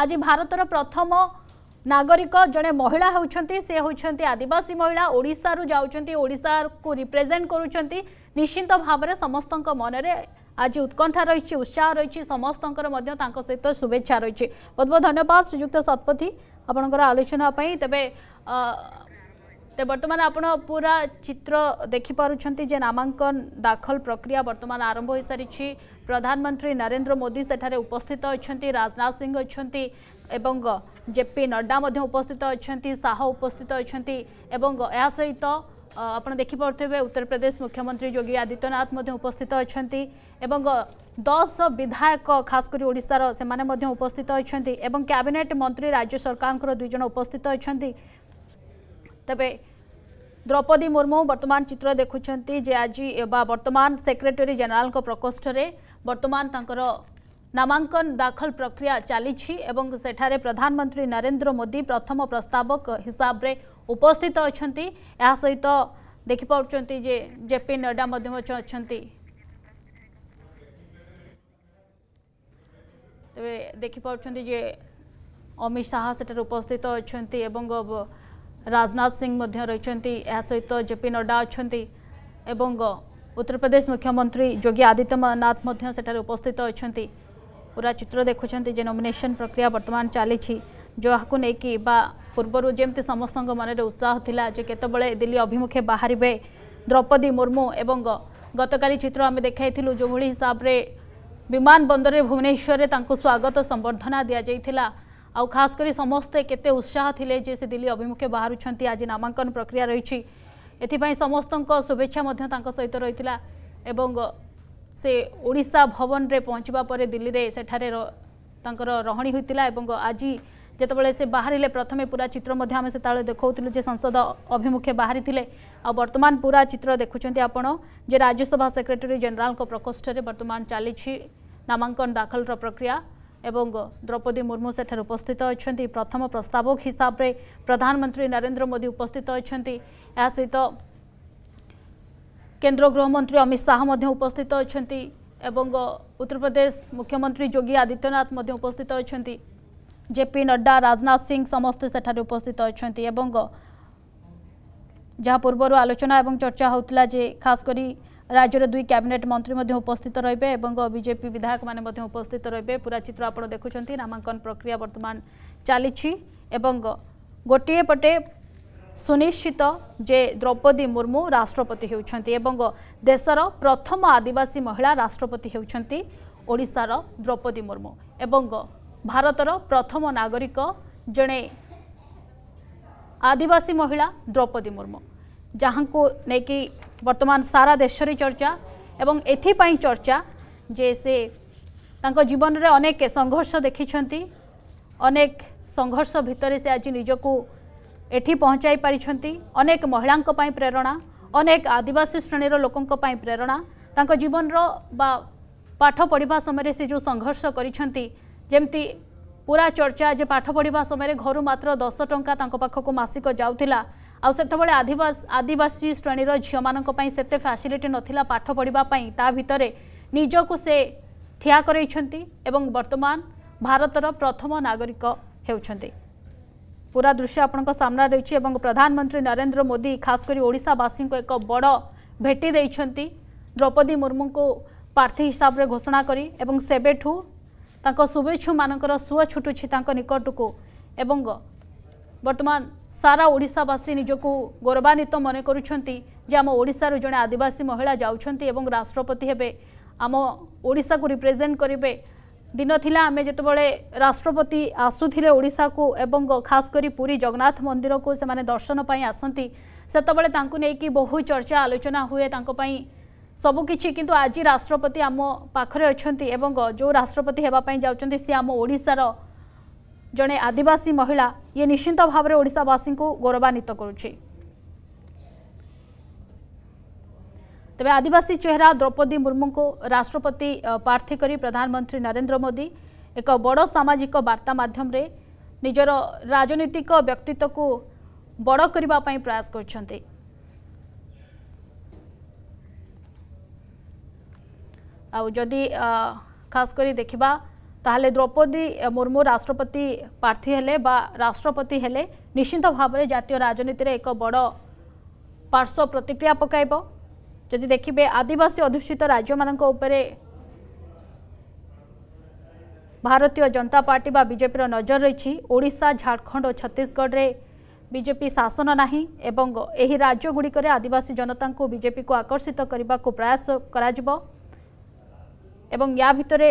ଆଜି ଭାରତର ପ୍ରଥମ ନାଗରିକ ଜଣେ ମହିଳା ହେଉଛନ୍ତି ସେ ହେଉଛନ୍ତି ଆଦିବାସୀ ମହିଳା ଓଡ଼ିଶାରୁ ଯାଉଛନ୍ତି ଓଡ଼ିଶାକୁ ରିପ୍ରେଜେଣ୍ଟ କରୁଛନ୍ତି ନିଶ୍ଚିନ୍ତ ଭାବରେ ସମସ୍ତଙ୍କ ମନରେ ଆଜି ଉତ୍କଣ୍ଠା ରହିଛି ଉତ୍ସାହ ରହିଛି ସମସ୍ତଙ୍କର ମଧ୍ୟ ତାଙ୍କ ସହିତ ଶୁଭେଚ୍ଛା ରହିଛି ବହୁତ ବହୁତ ଧନ୍ୟବାଦ ଶ୍ରୀଯୁକ୍ତ ଶତପଥୀ ଆପଣଙ୍କର ଆଲୋଚନା ପାଇଁ ତେବେ তো বর্তমান আপনার পুরা চিত্র দেখিপারুচ্ছেন যে নামাঙ্কন দাখল প্রক্রিয়া বর্তমান আরম্ভ হয়ে সারিছি প্রধানমন্ত্রী নরেন্দ্র মোদি সেঠারে উপস্থিত অনেক রাজনাথ সিং অনেক এবং জেপি নড্ডা মধ্যে উপস্থিত অনেক শাহ উপস্থিত অনেক এবং এর সহিত আপনার দেখিপারে উত্তরপ্রদেশ মুখ্যমন্ত্রী যোগী আদিত্যনাথ মধ্যে উপস্থিত অনেক এবং দশ বিধায়ক খাস করে ওড়শার সে উপস্থিত অনেক এবং ক্যাবিনেট মন্ত্রী রাজ্য সরকার দুইজন উপস্থিত অনেক ତେବେ ଦ୍ରୌପଦୀ ମୁର୍ମୁ ବର୍ତ୍ତମାନ ଚିତ୍ର ଦେଖୁଛନ୍ତି ଯେ ଆଜି ବା ବର୍ତ୍ତମାନ ସେକ୍ରେଟେରୀ ଜେନେରାଲଙ୍କ ପ୍ରକୋଷ୍ଠରେ ବର୍ତ୍ତମାନ ତାଙ୍କର ନାମାଙ୍କନ ଦାଖଲ ପ୍ରକ୍ରିୟା ଚାଲିଛି ଏବଂ ସେଠାରେ ପ୍ରଧାନମନ୍ତ୍ରୀ ନରେନ୍ଦ୍ର ମୋଦି ପ୍ରଥମ ପ୍ରସ୍ତାବକ ହିସାବରେ ଉପସ୍ଥିତ ଅଛନ୍ତି ଏହା ସହିତ ଦେଖିପାରୁଛନ୍ତି ଯେ ଜେପି ନଡ୍ଡା ମଧ୍ୟ ଅଛନ୍ତି ତେବେ ଦେଖିପାରୁଛନ୍ତି ଯେ ଅମିତ ଶାହା ସେଠାରେ ଉପସ୍ଥିତ ଅଛନ୍ତି ଏବଂ ରାଜନାଥ ସିଂ ମଧ୍ୟ ରହିଛନ୍ତି ଏହା ସହିତ ଜେପି ନଡ୍ଡା ଅଛନ୍ତି ଏବଂ ଉତ୍ତରପ୍ରଦେଶ ମୁଖ୍ୟମନ୍ତ୍ରୀ ଯୋଗୀ ଆଦିତ୍ୟନାଥ ମଧ୍ୟ ସେଠାରେ ଉପସ୍ଥିତ ଅଛନ୍ତି ପୁରା ଚିତ୍ର ଦେଖୁଛନ୍ତି ଯେ ନମିନେସନ୍ ପ୍ରକ୍ରିୟା ବର୍ତ୍ତମାନ ଚାଲିଛି ଯାହାକୁ ନେଇକି ବା ପୂର୍ବରୁ ଯେମିତି ସମସ୍ତଙ୍କ ମନରେ ଉତ୍ସାହ ଥିଲା ଯେ କେତେବେଳେ ଦିଲ୍ଲୀ ଅଭିମୁଖେ ବାହାରିବେ ଦ୍ରୌପଦୀ ମୁର୍ମୁ ଏବଂ ଗତକାଲି ଚିତ୍ର ଆମେ ଦେଖାଇଥିଲୁ ଯେଉଁଭଳି ହିସାବରେ ବିମାନ ବନ୍ଦରରେ ଭୁବନେଶ୍ୱରରେ ତାଙ୍କୁ ସ୍ୱାଗତ ସମ୍ବର୍ଦ୍ଧନା ଦିଆଯାଇଥିଲା ଆଉ ଖାସ କରି ସମସ୍ତେ କେତେ ଉତ୍ସାହ ଥିଲେ ଯେ ସେ ଦିଲ୍ଲୀ ଅଭିମୁଖେ ବାହାରୁଛନ୍ତି ଆଜି ନାମାଙ୍କନ ପ୍ରକ୍ରିୟା ରହିଛି ଏଥିପାଇଁ ସମସ୍ତଙ୍କ ଶୁଭେଚ୍ଛା ମଧ୍ୟ ତାଙ୍କ ସହିତ ରହିଥିଲା ଏବଂ ସେ ଓଡ଼ିଶା ଭବନରେ ପହଞ୍ଚିବା ପରେ ଦିଲ୍ଲୀରେ ସେଠାରେ ତାଙ୍କର ରହଣି ହୋଇଥିଲା ଏବଂ ଆଜି ଯେତେବେଳେ ସେ ବାହାରିଲେ ପ୍ରଥମେ ପୁରା ଚିତ୍ର ମଧ୍ୟ ଆମେ ସେତେବେଳେ ଦେଖାଉଥିଲୁ ଯେ ସଂସଦ ଅଭିମୁଖେ ବାହାରିଥିଲେ ଆଉ ବର୍ତ୍ତମାନ ପୁରା ଚିତ୍ର ଦେଖୁଛନ୍ତି ଆପଣ ଯେ ରାଜ୍ୟସଭା ସେକ୍ରେଟେରୀ ଜେନେରାଲଙ୍କ ପ୍ରକୋଷ୍ଠରେ ବର୍ତ୍ତମାନ ଚାଲିଛି ନାମାଙ୍କନ ଦାଖଲର ପ୍ରକ୍ରିୟା এবং দ্রৌপদী মুর্মু সেঠার উপস্থিত অনেক প্রথম প্রস্তাবক হিসাবে প্রধানমন্ত্রী নরেন্দ্র মোদি উপস্থিত অনেক সহিত কেন্দ্র গৃহমন্ত্রী অমিত শাহ উপস্থিত অনেক এবং উত্তরপ্রদেশ মুখ্যমন্ত্রী যোগী আদিত্যনাথ উপস্থিত অনেক জেপি নড্ডা রাজনাথ সিং সমস্ত সেঠার উপস্থিত অনেক এবং যা পূর্ব আলোচনা এবং চর্চা হোলা যে খাশ করে রাজ্যের দুই ক্যাবিনেট মন্ত্রী উপস্থিত রয়েবে এবং বিজেপি বিধায়ক মানে উপস্থিত রয়েবে পুরা চিত্র আপনার দেখুম নামাঙ্কন প্রক্রিয়া বর্তমান চালছি এবং গোটিয়ে পটে সুনিশ্চিত যে দ্রৌপদী মুর্মু রাষ্ট্রপতি হচ্ছেন এবং দেশর প্রথম আদিবাসী মহিলা রাষ্ট্রপতি হচ্ছেন ওড়িশার দ্রৌপদী মুর্মু এবং ভারতর প্রথম নাগরিক জনে আদিবাসী মহিলা দ্রৌপদী মুর্মু ଯାହାଙ୍କୁ ନେଇକି বর্তমান সারা দেশরে চর্চা এবং এথিপাই চর্চা যে সে তাঁর জীবনের অনেক সংঘর্ষ দেখিছেন অনেক সংঘর্ষ ভিতরে সে আজ নিজক এটি পৌঁছাই পারিছেন অনেক মহিলা প্রেরণা অনেক আদিবাসী শ্রেণীর লোক প্রেরণা তাঁর জীবনর বা পাঠ পড়া সময় সে যে সংঘর্ষ করেছেন যেমি পুরা চর্চা যে পাঠ পড়া সময় ঘর মাত্র দশ টঙ্কা তাঁর পাখক মাসিক যাওয়া ଆଉ ସେତେବେଳେ ଆଦିବାସୀ ଆଦିବାସୀ ଶ୍ରେଣୀର ଝିଅମାନଙ୍କ ପାଇଁ ସେତେ ଫ୍ୟାସିଲିଟି ନଥିଲା ପାଠ ପଢ଼ିବା ପାଇଁ ତା ଭିତରେ ନିଜକୁ ସେ ଠିଆ କରାଇଛନ୍ତି ଏବଂ ବର୍ତ୍ତମାନ ଭାରତର ପ୍ରଥମ ନାଗରିକ ହେଉଛନ୍ତି ପୁରା ଦୃଶ୍ୟ ଆପଣଙ୍କ ସାମ୍ନାରେ ରହିଛି ଏବଂ ପ୍ରଧାନମନ୍ତ୍ରୀ ନରେନ୍ଦ୍ର ମୋଦି ଖାସ୍ କରି ଓଡ଼ିଶାବାସୀଙ୍କୁ ଏକ ବଡ଼ ଭେଟି ଦେଇଛନ୍ତି ଦ୍ରୌପଦୀ ମୁର୍ମୁଙ୍କୁ ପ୍ରାର୍ଥୀ ହିସାବରେ ଘୋଷଣା କରି ଏବଂ ସେବେଠୁ ତାଙ୍କ ଶୁଭେଚ୍ଛୁମାନଙ୍କର ସୁଅ ଛୁଟୁଛି ତାଙ୍କ ନିକଟକୁ ଏବଂ ବର୍ତ୍ତମାନ ସାରା ଓଡ଼ିଶାବାସୀ ନିଜକୁ ଗୌରବାନ୍ୱିତ ମନେ କରୁଛନ୍ତି ଯେ ଆମ ଓଡ଼ିଶାରୁ ଜଣେ ଆଦିବାସୀ ମହିଳା ଯାଉଛନ୍ତି ଏବଂ ରାଷ୍ଟ୍ରପତି ହେବେ ଆମ ଓଡ଼ିଶାକୁ ରିପ୍ରେଜେଣ୍ଟ କରିବେ ଦିନ ଥିଲା ଆମେ ଯେତେବେଳେ ରାଷ୍ଟ୍ରପତି ଆସୁଥିଲେ ଓଡ଼ିଶାକୁ ଏବଂ ଖାସ କରି ପୁରୀ ଜଗନ୍ନାଥ ମନ୍ଦିରକୁ ସେମାନେ ଦର୍ଶନ ପାଇଁ ଆସନ୍ତି ସେତେବେଳେ ତାଙ୍କୁ ନେଇକି ବହୁ ଚର୍ଚ୍ଚା ଆଲୋଚନା ହୁଏ ତାଙ୍କ ପାଇଁ ସବୁକିଛି କିନ୍ତୁ ଆଜି ରାଷ୍ଟ୍ରପତି ଆମ ପାଖରେ ଅଛନ୍ତି ଏବଂ ଯେଉଁ ରାଷ୍ଟ୍ରପତି ହେବା ପାଇଁ ଯାଉଛନ୍ତି ସେ ଆମ ଓଡ଼ିଶାର ଜଣେ ଆଦିବାସୀ ମହିଳା ଇଏ ନିଶ୍ଚିନ୍ତ ଭାବରେ ଓଡ଼ିଶାବାସୀଙ୍କୁ ଗୌରବାନ୍ୱିତ କରୁଛି ତେବେ ଆଦିବାସୀ ଚେହେରା ଦ୍ରୌପଦୀ ମୁର୍ମୁଙ୍କୁ ରାଷ୍ଟ୍ରପତି ପ୍ରାର୍ଥୀ କରି ପ୍ରଧାନମନ୍ତ୍ରୀ ନରେନ୍ଦ୍ର ମୋଦି ଏକ ବଡ଼ ସାମାଜିକ ବାର୍ତ୍ତା ମାଧ୍ୟମରେ ନିଜର ରାଜନୈତିକ ବ୍ୟକ୍ତିତ୍ୱକୁ ବଡ଼ କରିବା ପାଇଁ ପ୍ରୟାସ କରିଛନ୍ତି ଆଉ ଯଦି ଖାସ୍ କରି ଦେଖିବା তাহলে দ্রুপদী মর্মর রাষ্ট্রপতি পার্থি হেলে বা রাষ্ট্রপতি হেলে নিশ্চিন্ত ভাবরে জাতীয় রাজনীতিরে এক বড় পার্শ্ব প্রতিক্রিয়া প্রকাশেব যদি দেখিবে আদিবাসী অদুষ্টিত রাজ্য মানক উপরে ভারতীয় জনতা পার্টি বা বিজেপিৰ নজর ৰৈছি ওড়িশা ঝাড়খণ্ড ও ছত্তিশগড় রে বিজেপি শাসন নাহি এবং এই রাজ্য গুড়ি করে আদিবাসী জনতাଙ୍କୁ বিজেপি কো আকর্ষণিত করিবা কো প্রয়াস কৰাজিব এবং ইয়া ভিতৰে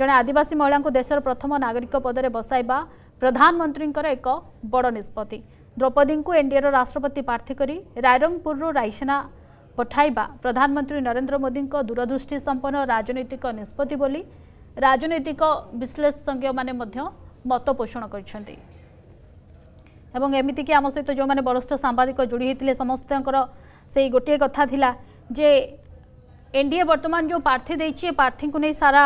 ଜଣେ ଆଦିବାସୀ ମହିଳାଙ୍କୁ ଦେଶର ପ୍ରଥମ ନାଗରିକ ପଦରେ ବସାଇବା ପ୍ରଧାନମନ୍ତ୍ରୀଙ୍କର ଏକ ବଡ଼ ନିଷ୍ପତ୍ତି ଦ୍ରୌପଦୀଙ୍କୁ ଏନ୍ଡିଏର ରାଷ୍ଟ୍ରପତି ପ୍ରାର୍ଥୀ କରି ରାଇରଙ୍ଗପୁରରୁ ରାଇସିନା ପଠାଇବା ପ୍ରଧାନମନ୍ତ୍ରୀ ନରେନ୍ଦ୍ର ମୋଦିଙ୍କ ଦୂରଦୃଷ୍ଟି ସମ୍ପନ୍ନ ରାଜନୈତିକ ନିଷ୍ପତ୍ତି ବୋଲି ରାଜନୈତିକ ବିଶ୍ଳେଷଜ୍ଞମାନେ ମଧ୍ୟ ମତ ପୋଷଣ କରିଛନ୍ତି ଏବଂ ଏମିତିକି ଆମ ସହିତ ଯେଉଁମାନେ ବରିଷ୍ଠ ସାମ୍ବାଦିକ ଯୋଡ଼ି ହୋଇଥିଲେ ସମସ୍ତଙ୍କର ସେଇ ଗୋଟିଏ କଥା ଥିଲା ଯେ ଏନ୍ ଡି ବର୍ତ୍ତମାନ ଯେଉଁ ପ୍ରାର୍ଥୀ ଦେଇଛି ଏ ପ୍ରାର୍ଥୀଙ୍କୁ ନେଇ ସାରା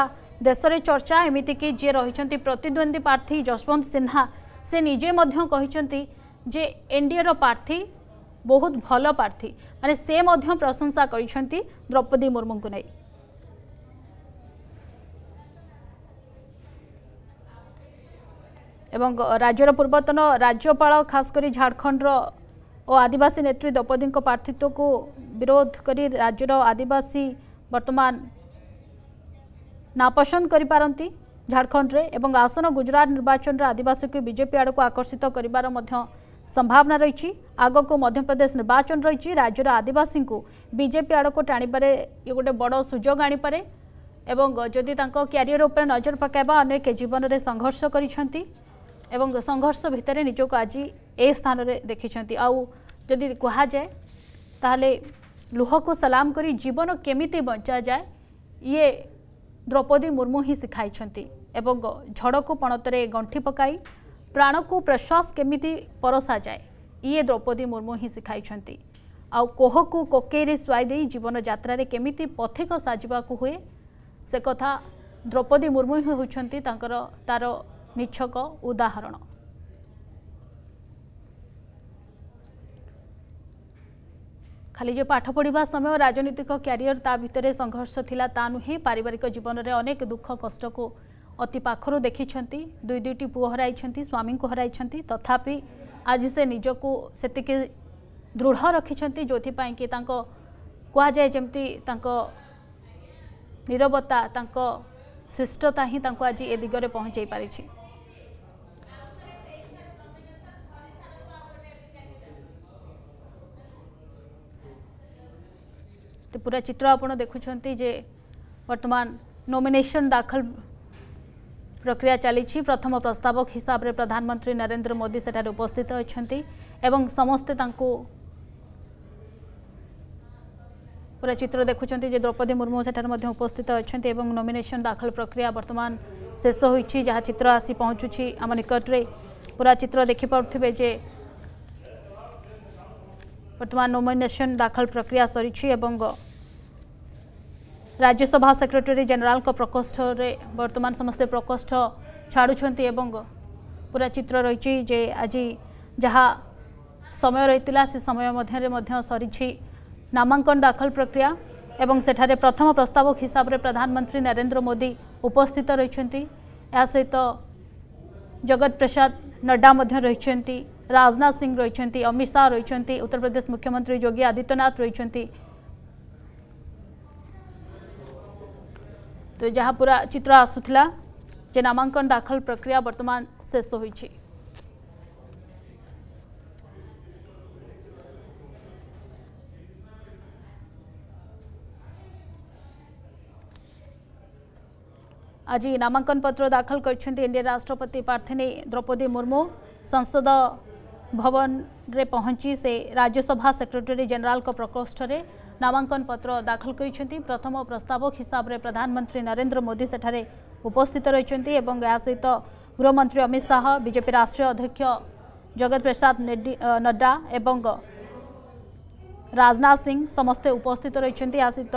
ଦେଶରେ ଚର୍ଚ୍ଚା ଏମିତିକି ଯିଏ ରହିଛନ୍ତି ପ୍ରତିଦ୍ୱନ୍ଦ୍ୱୀ ପ୍ରାର୍ଥୀ ଯଶବନ୍ତ ସିହ୍ନା ସେ ନିଜେ ମଧ୍ୟ କହିଛନ୍ତି ଯେ ଏନ୍ଡିଏର ପ୍ରାର୍ଥୀ ବହୁତ ଭଲ ପ୍ରାର୍ଥୀ ମାନେ ସେ ମଧ୍ୟ ପ୍ରଶଂସା କରିଛନ୍ତି ଦ୍ରୌପଦୀ ମୁର୍ମୁଙ୍କୁ ନେଇ এবং রাজ্যর পূর্বতন রাজ্যপাল খাস করে ঝাড়খণ্ডর ও আদিবাসী নেত্রী দ্রৌপদী প্রার্থিত্বক বিরোধ করে রাজ্যর আদিবাসী বর্তমান नापसंद गरिपारती ঝাড়খণ্ডে এবং আসন গুজরাট নির্বাচনের আদিবাসীকে বিজেপি আড়ক আকর্ষিত করিবার মধ্য সম্ভাবনা রয়েছে আগকু মধ্যপ্রদেশ নির্বাচন রয়েছে রাজ্যর আদিবাসী বিজেপি আড়ক টাণিবার ইয়ে গোটে বড় সুযোগ আনিপারে এবং যদি তাঁর ক্যারিয়র উপরে নজর পকাইবা অনেক জীবনরে সংঘর্ষ করেছেন এবং সংঘর্ষ ভিতরে নিজকে আজ এ স্থানরে দেখিছেন আউ যদি কুহযায় তাহলে লুহকু সালাম করে জীবন কেমিতি বঞ্চা যায় ইয়ে ଦ୍ରୌପଦୀ ମୁର୍ମୁ ହିଁ ଶିଖାଇଛନ୍ତି ଏବଂ ଝଡ଼କୁ ପଣତରେ ଗଣ୍ଠି ପକାଇ ପ୍ରାଣକୁ ପ୍ରଶ୍ୱାସ କେମିତି ପରସାଯାଏ ଇଏ ଦ୍ରୌପଦୀ ମୁର୍ମୁ ହିଁ ଶିଖାଇଛନ୍ତି ଆଉ କୋହକୁ କୋକେଇରେ ଶୁଆଇ ଦେଇ ଜୀବନଯାତ୍ରାରେ କେମିତି ପଥିକ ସାଜିବାକୁ ହୁଏ ସେ କଥା ଦ୍ରୌପଦୀ ମୁର୍ମୁ ହିଁ ହେଉଛନ୍ତି ତାଙ୍କର ତା'ର ନିଚ୍ଛକ ଉଦାହରଣ ଖାଲି ଯେ ପାଠ ପଢ଼ିବା ସମୟ ରାଜନୈତିକ କ୍ୟାରିୟର ତା ଭିତରେ ସଂଘର୍ଷ ଥିଲା ତା ନୁହେଁ ପାରିବାରିକ ଜୀବନରେ ଅନେକ ଦୁଃଖ କଷ୍ଟକୁ ଅତି ପାଖରୁ ଦେଖିଛନ୍ତି ଦୁଇ ଦୁଇଟି ପୁଅ ହରାଇଛନ୍ତି ସ୍ୱାମୀଙ୍କୁ ହରାଇଛନ୍ତି ତଥାପି ଆଜି ସେ ନିଜକୁ ସେତିକି ଦୃଢ଼ ରଖିଛନ୍ତି ଯେଉଁଥିପାଇଁ କି ତାଙ୍କ କୁହାଯାଏ ଯେମିତି ତାଙ୍କ ନିରବତା ତାଙ୍କ ଶିଷ୍ଟତା ହିଁ ତାଙ୍କୁ ଆଜି ଏ ଦିଗରେ ପହଞ୍ଚାଇ ପାରିଛି पूरा चित्र आपण देखुंट जे बर्तमान नोमेसन दाखल প্রক্রিয়া চালিছি প্রথম প্রস্তাবক হিসাবে প্রধানমন্ত্রী নরেন্দ্র মোদি সেঠার উপস্থিত অনেক এবং সমস্তে তাঁকু পুরা চিত্র দেখুছেন যে দ্রৌপদী মুর্মু সেঠার উপস্থিত অনেক এবং নমিনেসন দাখল প্রক্রিয়া বর্তমান শেষ হয়েছি যা চিত্র আসি পৌঁছুছি আমার নিকটরে পুরা চিত্র দেখিপারে যে वर्तमान नोमेसन दाखल प्रक्रिया सरी राज्यसभा सेक्रेटरी जनरल प्रकोष्ठ वर्तमान समस्त प्रकोष्ठ छाड़ पूरा चित्र रही आज जहाँ समय रही से समय मध्य मध्य सरी नामांकन दाखल प्रक्रिया एवं सेठे प्रथम प्रस्तावक हिसाब से प्रधानमंत्री नरेंद्र मोदी उपस्थित रही सहित तो जगत प्रसाद नड्डा रही राजनाथ सिंह रही अमित शाह रही उत्तर प्रदेश मुख्यमंत्री योगी आदित्यनाथ रही तो जहाँ पूरा चित्र आसूला जे नामांकन दाखल प्रक्रिया बर्तमान शेष हो आज नामांकन पत्र दाखल कर इंडियन राष्ट्रपति प्रार्थिनी द्रौपदी मुर्मू संसद भवन रे पहुंची से राज्यसभा सेक्रेटरी जनरल को प्रकोष्ठ में नामांकन पत्र दाखल करती प्रथम प्रस्तावक हिसाब से प्रधानमंत्री नरेंद्र मोदी सेठे उपस्थित रही सहित गृहमंत्री अमित शाह बीजेपी राष्ट्रीय अध्यक्ष जगत प्रसाद नड्डा एवं राजनाथ सिंह समस्ते उपस्थित रही सहित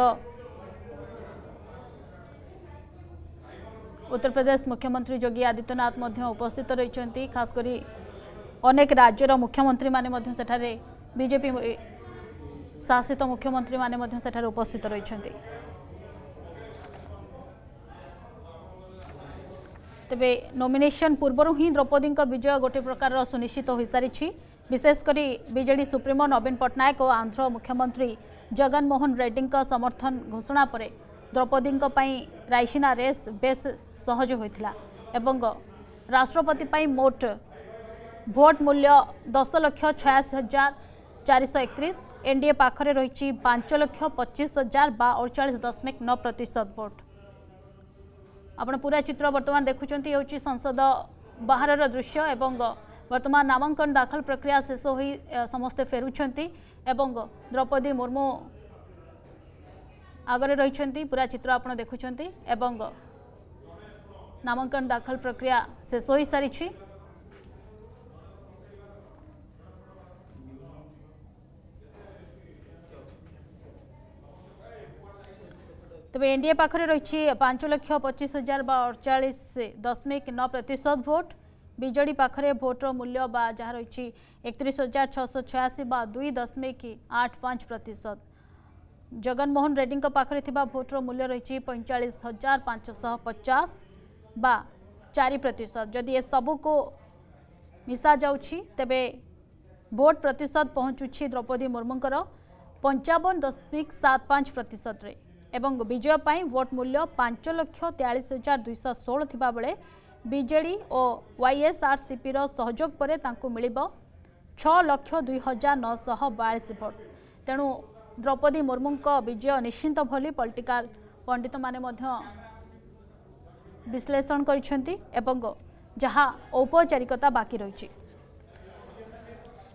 उत्तर प्रदेश मुख्यमंत्री योगी आदित्यनाथ उपस्थित रही खासकोरी ଅନେକ ରାଜ୍ୟର ମୁଖ୍ୟମନ୍ତ୍ରୀମାନେ ମଧ୍ୟ ସେଠାରେ ବିଜେପି ଶାସିତ ମୁଖ୍ୟମନ୍ତ୍ରୀମାନେ ମଧ୍ୟ ସେଠାରେ ଉପସ୍ଥିତ ରହିଛନ୍ତି ତେବେ ନୋମିନେସନ୍ ପୂର୍ବରୁ ହିଁ ଦ୍ରୌପଦୀଙ୍କ ବିଜୟ ଗୋଟିଏ ପ୍ରକାରର ସୁନିଶ୍ଚିତ ହୋଇସାରିଛି ବିଶେଷ କରି ବିଜେଡ଼ି ସୁପ୍ରିମୋ ନବୀନ ପଟ୍ଟନାୟକ ଓ ଆନ୍ଧ୍ର ମୁଖ୍ୟମନ୍ତ୍ରୀ ଜଗନମୋହନ ରେଡ୍ଡିଙ୍କ ସମର୍ଥନ ଘୋଷଣା ପରେ ଦ୍ରୌପଦୀଙ୍କ ପାଇଁ ରାଇସିନା ରେସ୍ ବେଶ୍ ସହଜ ହୋଇଥିଲା ଏବଂ ରାଷ୍ଟ୍ରପତି ପାଇଁ ମୋଟ ভোট মূল্য দশ লক্ষ ছয়াশি হাজার চারিশহ একত্রিশ এনডিএ পাখে রয়েছে পাঁচ লক্ষ পঁচিশ হাজার বা অড়চাশ দশমিক ন প্রত ভোট আপনার পুরা চিত্র বর্তমান দেখুম হচ্ছে সংসদ বাহারর দৃশ্য এবং বর্তমান নামাঙ্কন দাখল প্রক্রিয়া শেষ হয়ে সমস্তে ফেরুচ্ছেন এবং দ্রৌপদী মুর্মু আগরে রয়েছেন পুরা চিত্র আপনার দেখুম এবং নামাঙ্কন দাখল প্রক্রিয়া শেষ হয়ে সারিছে तबे एनडीए पाखरे रहिछि अड़चाश दशमिक नौ प्रतिशत भोट बीजेडी पाखरे वोटर मूल्य बा जहा रहिछि 31686 बा 2.85 प्रतिशत जगनमोहन रेड्डी को पाखरे थिबा वोटर मूल्य रहिछि पचास बा चार प्रतिशत जदि ए सब को मिसा जाउछि तबे वोट प्रतिशत पहुंचुछि द्रौपदी मुर्मू पंचावन दशमिक सात पाँच प्रतिशत रे এবং বিজয় পাই ভোট মূল্য পাঁচ লক্ষ তেয়াশ হাজার দুইশ ষোল থাকবে বিজেডি ও ওয়াইএসআরসিপির সহযোগ পরে তাঁকু মিলব ছ লক্ষ দুই হাজার নশহ বয়াশ ভোট তেণু দ্রৌপদী মুর্মুঙ্ক বিজয় নিশ্চিন্ত ভলি পলিটিকাল পণ্ডিত মানে বিশ্লেষণ করেছেন এবং যা ঔপচারিকতা বাকি রয়েছে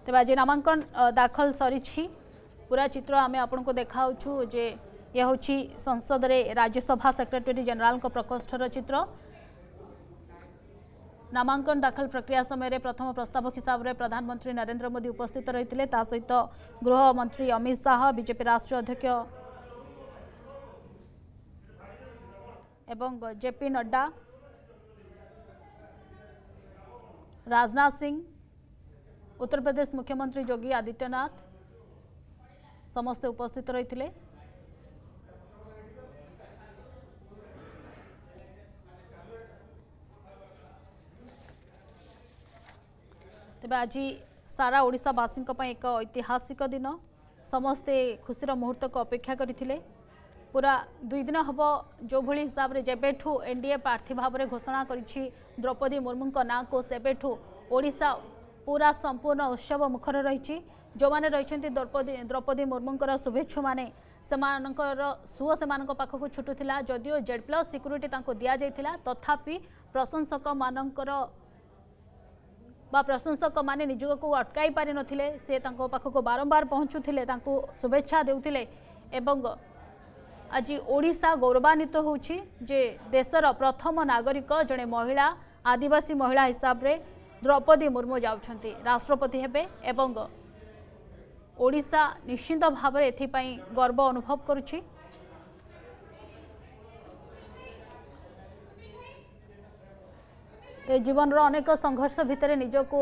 তবে আজ নামাঙ্কন দাখল সরিছি পুরা চিত্র আমি আপনার দেখাওছু যে यह हूँ संसद में राज्यसभा सेक्रेटरी जनरल प्रकोष्ठर चित्र नामांकन दाखल प्रक्रिया समय रे प्रथम प्रस्ताव हिसाब से प्रधानमंत्री नरेंद्र मोदी उपस्थित रही थे सहित गृहमंत्री अमित शाह बीजेपी राष्ट्रीय अध्यक्ष जेपी नड्डा राजनाथ सिंह उत्तर प्रदेश मुख्यमंत्री योगी आदित्यनाथ समस्ते उपस्थित रही थे ତେବେ ଆଜି ସାରା ଓଡ଼ିଶାବାସୀଙ୍କ ପାଇଁ ଏକ ଐତିହାସିକ ଦିନ ସମସ୍ତେ ଖୁସିର ମୁହୂର୍ତ୍ତକୁ ଅପେକ୍ଷା କରିଥିଲେ ପୁରା ଦୁଇ ଦିନ ହେବ ଯେଉଁଭଳି ହିସାବରେ ଯେବେଠୁ ଏନ୍ ଡି ଏ ପ୍ରାର୍ଥୀ ଭାବରେ ଘୋଷଣା କରିଛି ଦ୍ରୌପଦୀ ମୁର୍ମୁଙ୍କ ନାଁକୁ ସେବେଠୁ ଓଡ଼ିଶା ପୁରା ସମ୍ପୂର୍ଣ୍ଣ ଉତ୍ସବ ମୁଖର ରହିଛି ଯେଉଁମାନେ ରହିଛନ୍ତି ଦ୍ରୌପଦୀ ଦ୍ରୌପଦୀ ମୁର୍ମୁଙ୍କର ଶୁଭେଚ୍ଛୁମାନେ ସେମାନଙ୍କର ସୁଅ ସେମାନଙ୍କ ପାଖକୁ ଛୁଟୁଥିଲା ଯଦିଓ ଜେଡ୍ ପ୍ଲସ୍ ସିକ୍ୟୁରିଟି ତାଙ୍କୁ ଦିଆଯାଇଥିଲା ତଥାପି ପ୍ରଶଂସକମାନଙ୍କର ବା ପ୍ରଶଂସକମାନେ ନିଜକୁ ଅଟକାଇ ପାରିନଥିଲେ ସେ ତାଙ୍କ ପାଖକୁ ବାରମ୍ବାର ପହଞ୍ଚୁଥିଲେ ତାଙ୍କୁ ଶୁଭେଚ୍ଛା ଦେଉଥିଲେ ଏବଂ ଆଜି ଓଡ଼ିଶା ଗୌରବାନ୍ୱିତ ହେଉଛି ଯେ ଦେଶର ପ୍ରଥମ ନାଗରିକ ଜଣେ ମହିଳା ଆଦିବାସୀ ମହିଳା ହିସାବରେ ଦ୍ରୌପଦୀ ମୁର୍ମୁ ଯାଉଛନ୍ତି ରାଷ୍ଟ୍ରପତି ହେବେ ଏବଂ ଓଡ଼ିଶା ନିଶ୍ଚିନ୍ତ ଭାବରେ ଏଥିପାଇଁ ଗର୍ବ ଅନୁଭବ କରୁଛି ଜୀବନର ଅନେକ ସଂଘର୍ଷ ଭିତରେ ନିଜକୁ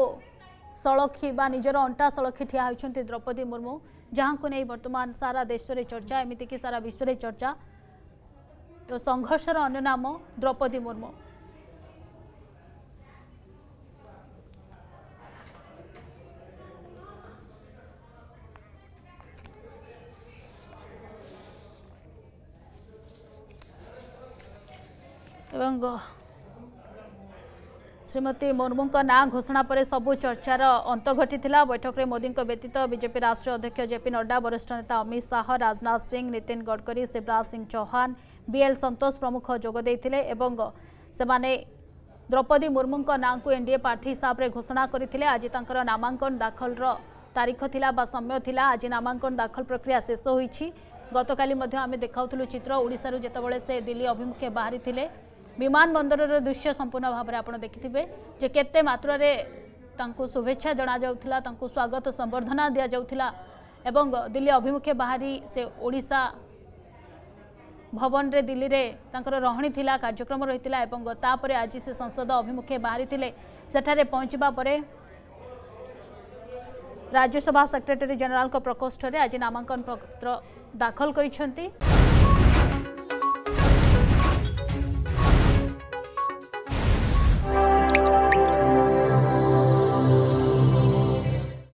ସଳଖୀ ବା ନିଜର ଅଣ୍ଟା ସଳଖୀ ଠିଆ ହୋଇଛନ୍ତି ଦ୍ରୌପଦୀ ମୁର୍ମୁ ଯାହାଙ୍କୁ ନେଇ ବର୍ତ୍ତମାନ ସାରା ଦେଶରେ ଚର୍ଚ୍ଚା ଏମିତିକି ସାରା ବିଶ୍ୱରେ ଚର୍ଚ୍ଚା ସଂଘର୍ଷର ଅନ୍ୟ ନାମ ଦ୍ରୌପଦୀ ମୁର୍ମୁ ଏବଂ শ্রীমতী মুর্মুঙ্ না ঘোষণা পরে সবু চর্চার অন্ত ঘটিলা বৈঠকরে মোদী ব্যতীত বিজেপি রাষ্ট্রীয় অধ্যক্ষ জেপি নড্ডা বরিষ্ঠ নেতা অমিত শাহ রাজনাথ সিং নীতিন গডকরি শিবরাজ সিং চৌহান বিএল সন্তোষ প্রমুখ যোগ দিয়ে এবং সেমানে দ্রৌপদী মুর্মুঙ্ নাঁকু এনডিএ প্রার্থী হিসাবে ঘোষণা করে আজ তাঁর নামাঙ্কন দাখলর তারিখ লা বা সময় লা আজ নামাঙ্কন দাখল প্রক্রিয়া শেষ হয়েছে গতকালি আমি দেখাও চিত্র ওড়শার যেতবে সে দিল্লী অভিমুখে বাহারি ବିମାନବନ୍ଦରର ଦୃଶ୍ୟ ସମ୍ପୂର୍ଣ୍ଣ ଭାବରେ ଆପଣ ଦେଖିଥିବେ ଯେ କେତେ ମାତ୍ରାରେ ତାଙ୍କୁ ଶୁଭେଚ୍ଛା ଜଣାଯାଉଥିଲା ତାଙ୍କୁ ସ୍ୱାଗତ ସମ୍ବର୍ଦ୍ଧନା ଦିଆଯାଉଥିଲା ଏବଂ ଦିଲ୍ଲୀ ଅଭିମୁଖେ ବାହାରି ସେ ଓଡ଼ିଶା ଭବନରେ ଦିଲ୍ଲୀରେ ତାଙ୍କର ରହଣି ଥିଲା କାର୍ଯ୍ୟକ୍ରମ ରହିଥିଲା ଏବଂ ତାପରେ ଆଜି ସେ ସଂସଦ ଅଭିମୁଖେ ବାହାରିଥିଲେ ସେଠାରେ ପହଞ୍ଚିବା ପରେ ରାଜ୍ୟସଭା ସେକ୍ରେଟାରୀ ଜେନେରାଲଙ୍କ ପ୍ରକୋଷ୍ଠରେ ଆଜି ନାମାଙ୍କନ ପତ୍ର ଦାଖଲ କରିଛନ୍ତି